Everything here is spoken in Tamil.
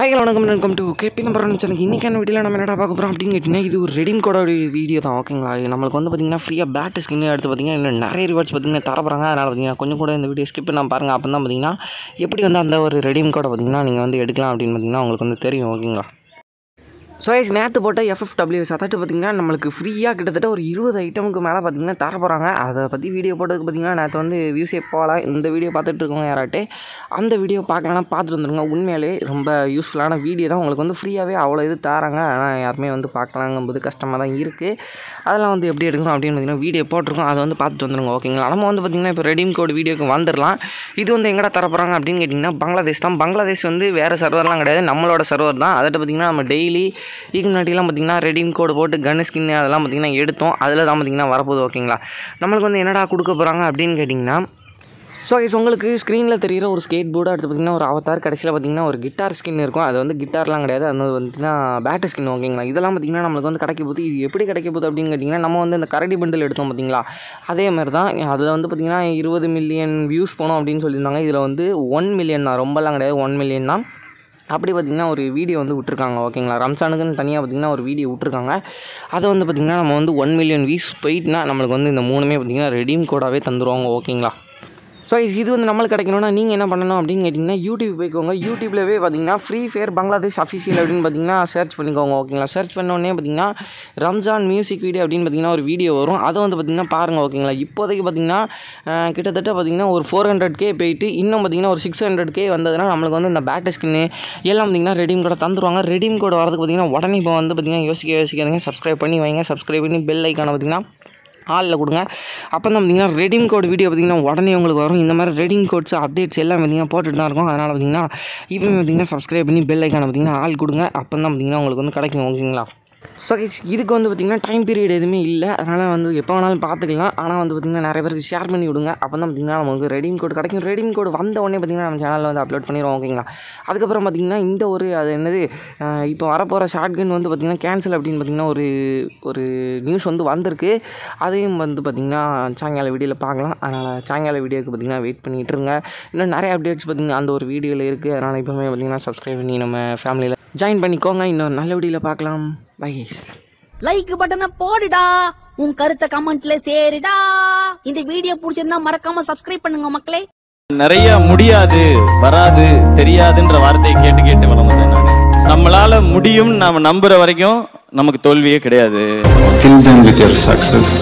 ஹலோ வணக்கம் welcome to KP number channel இன்றைக்கான வீட்டில் நம்ம என்னடா பார்க்க போகிறோம் அப்படின்னு கேட்டிங்கன்னா இது ஒரு ரெடிம் வீடியோ தான் ஓகேங்களா நம்மளுக்கு வந்து பார்த்திங்கன்னா ஃப்ரீயாக பேட்டு ஸ்கின் எடுத்து பார்த்திங்கன்னா இன்னும் நிறைய ரிவார்ட்ஸ் பார்த்திங்கன்னா தரப்படுறாங்க அதனால் பார்த்திங்கன்னா கொஞ்சம் கூட இந்த வீடியோ ஸ்கிப் நான் பாருங்கள் அப்போ தான் பார்த்திங்கன்னா எப்படி வந்து அந்த ஒரு ரெடிம் கோடை பார்த்திங்கன்னா நீங்கள் வந்து எடுக்கலாம் அப்படின்னு பார்த்திங்கன்னா உங்களுக்கு வந்து தெரியும் ஓகேங்களா ஸோ எஸ் நேற்று போட்ட எஃப்எஃப் டபிள்யூஎஸ் அதாட்டு பார்த்திங்கன்னா நம்மளுக்கு ஃப்ரீயாக கிட்டத்தட்ட ஒரு இருபது ஐட்டமுக்கு மேலே பார்த்திங்கன்னா தர போகிறாங்க அதை பற்றி வீடியோ போட்டதுக்கு பார்த்திங்கன்னா நேற்று வந்து வியூஸே போகலாம் இந்த வீடியோ பார்த்துட்டு இருக்கோம் யாராட்டே அந்த வீடியோ பார்க்கலாம் பார்த்துட்டு வந்துருங்க உண்மையிலே ரொம்ப யூஸ்ஃபுல்லான வீடியோ தான் உங்களுக்கு வந்து ஃப்ரீயாகவே அவ்வளோ இது தராங்க ஆனால் யாருமே வந்து பார்க்கலாங்கும்போது கஷ்டமாக தான் இருக்குது அதெல்லாம் வந்து எப்படி எடுக்கணும் அப்படின்னு பார்த்திங்கன்னா வீடியோ போட்டிருக்கோம் அதை வந்து பார்த்துட்டு வந்துருங்க ஓகேங்களா நம்ம வந்து பார்த்திங்கன்னா இப்போ ரெடிம் கோடு வீடியோக்கு வந்துடலாம் இது வந்து எங்கடா தர போகிறாங்க அப்படின்னு கேட்டிங்கன்னா பங்களாதேஷ் தான் பங்களாதேஷ் வந்து வேறு சர்வர்லாம் கிடையாது நம்மளோட சர்வர் தான் அதை பார்த்திங்கன்னா நம்ம டெய்லி இதுக்கு முன்னாடிலாம் பார்த்திங்கன்னா ரெடீம் கோடு போட்டு கன் ஸ்கின் அதெல்லாம் பார்த்திங்கன்னா எடுத்தோம் அதில் தான் பார்த்திங்கன்னா வரப்போகுது ஓகேங்களா நம்மளுக்கு வந்து என்னடா கொடுக்க போகிறாங்க அப்படின்னு கேட்டிங்கன்னா ஸோ இஸ் உங்களுக்கு ஸ்க்ரீனில் தெரிகிற ஒரு ஸ்கேட் போர்டு அடுத்து பார்த்திங்கன்னா ஒரு அவதார் கடைசியில் பார்த்திங்கன்னா ஒரு கிட்டார் ஸ்கின் இருக்கும் அது வந்து கிட்டார்லாம் கிடையாது அது வந்துன்னா பேட்டு ஸ்கின் ஓகேங்களா இதெல்லாம் பார்த்திங்கன்னா நம்மளுக்கு வந்து கிடைக்க போகுது இது எப்படி கிடைக்க போகுது அப்படின்னு கேட்டிங்கன்னா நம்ம வந்து இந்த கரடி பண்டில் எடுத்தோம் பார்த்திங்களா அதே மாதிரி தான் அதில் வந்து பார்த்திங்கன்னா இருபது மில்லியன் வியூஸ் போனோம் அப்படின்னு சொல்லியிருந்தாங்க இதில் வந்து ஒன் மில்லியன் தான் ரொம்பலாம் கிடையாது ஒன் மில்லியன் தான் அப்படி பார்த்திங்கன்னா ஒரு வீடியோ வந்து விட்டுருக்காங்க ஓகேங்களா ரம்சானுக்குன்னு தனியாக பார்த்திங்கன்னா ஒரு வீடியோ விட்டுருக்காங்க அதை வந்து பார்த்திங்கன்னா நம்ம வந்து ஒன் மில்லியன் வீஸ் போயிட்டுனா நம்மளுக்கு வந்து இந்த மூணுமே பார்த்திங்கன்னா ரெடீம் கோடாகவே தந்துடுவாங்க ஓகேங்களா ஸோ இது வந்து நம்மளுக்கு கிடைக்கணும்னா நீங்கள் என்ன பண்ணணும் அப்படின்னு கேட்டிங்கன்னா யூடியூப் போய்க்கோங்க யூடியூப்லவே பார்த்தீங்கன்னா ஃப்ரீ ஃபயர் பங்களாதேஷ் அஃபிஷியல் அப்படின்னு பார்த்தீங்கன்னா சர்ச் பண்ணிக்கோங்க ஓகேங்களா சர்ச் பண்ணோடனே பார்த்தீங்கன்னா ரம்ஜான் மியூசிக் வீடியோ அப்படின்னு பார்த்தீங்கன்னா ஒரு வீடியோ வரும் அதை வந்து பார்த்திங்கன்னா பாருங்கள் ஓகேங்களா இப்போதைக்கு பார்த்தீங்கன்னா கிட்டத்தட்ட பார்த்திங்கன்னா ஒரு ஃபோர் ஹண்ட்ரட் கே போயிட்டு இன்னும் பார்த்திங்கன்னா ஒரு சிக்ஸ் ஹண்ட்ரட் கே வந்ததுன்னா நம்மளுக்கு வந்து இந்த பேட்டர் ஸ்கின்னு எல்லாம் பார்த்திங்கன்னா ரெடிம் கூட தந்துருவாங்க ரெடிம் கூட வரதுக்கு பார்த்திங்கன்னா உடனே இப்போ வந்து பார்த்திங்கன்னா யோசிக்க யோசிக்காதுங்க சப்ஸ்கிரைப் பண்ணி வைங்க சப்ஸ்கிரைப் பண்ணி பெல் ஐக்கான பார்த்திங்கன்னா ஆளில் கொடுங்க அப்போ தான் பார்த்தீங்கன்னா ரெடிம் கோட் வீடியோ பார்த்திங்கன்னா உடனே உங்களுக்கு வரும் இந்த மாதிரி ரெடிங் கோட்ஸ் அப்டேட்ஸ் எல்லாம் பார்த்திங்கன்னா போட்டுட்டு தான் இருக்கும் அதனால் பார்த்திங்கன்னா இப்போ பார்த்திங்கன்னா சப்ஸ்கிரைப் பண்ணி பெல் ஐக்கான பார்த்திங்கன்னா ஆள் கொடுங்க அப்போ தான் பார்த்திங்கன்னா உங்களுக்கு வந்து கிடைக்கும் ஓகேங்களா ஸோ இதுக்கு வந்து பார்த்திங்கன்னா டைம் பீரியட் எதுவுமே இல்லை அதனால் வந்து எப்போ வேணாலும் பார்த்துக்கலாம் ஆனால் வந்து பார்த்திங்கன்னா நிறைய பேருக்கு ஷேர் பண்ணி விடுங்க அப்போ தான் பார்த்திங்கன்னா நமக்கு ரெடிம் கோட் கிடைக்கும் ரெடிம் கோட் வந்த உடனே பார்த்திங்கன்னா நம்ம சேனலில் வந்து அப்லோட் பண்ணிடுவோம் ஓகேங்களா அதுக்கப்புறம் பார்த்திங்கன்னா இந்த ஒரு அது என்னது இப்போ வரப்போகிற ஷார்ட்கன் வந்து பார்த்திங்கன்னா கேன்சல் அப்படின்னு பார்த்திங்கன்னா ஒரு ஒரு நியூஸ் வந்து வந்திருக்கு அதையும் வந்து பார்த்திங்கன்னா சாயங்காலம் வீடியோவில் பார்க்கலாம் அதனால் சாயங்காலம் வீடியோக்கு பார்த்திங்கன்னா வெயிட் பண்ணிகிட்டு இருங்க இன்னும் நிறைய அப்டேட்ஸ் பார்த்திங்கன்னா அந்த ஒரு வீடியோவில் இருக்குது அதனால் இப்போவுமே பார்த்திங்கன்னா சப்ஸ்கிரைப் பண்ணி நம்ம ஃபேமிலியில் ஜாயின் பண்ணிக்கோங்க இன்னொரு நல்ல வீடியோவில் பார்க்கலாம் பை லைக் பட்டனை போடுடா உன் கருத்தை கமெண்ட்ல சேருடா இந்த வீடியோ பிடிச்சிருந்தா மறக்காம சப்ஸ்கிரைப் பண்ணுங்க மக்களே நிறைய முடியாது வராது தெரியாதுன்ற வார்த்தையை கேட்டு கேட்டு வளர்ந்தேன் நான் நம்மளால முடியும் நாம நம்புற வரைக்கும் நமக்கு தோல்வியே கிடையாது Kill them with your success,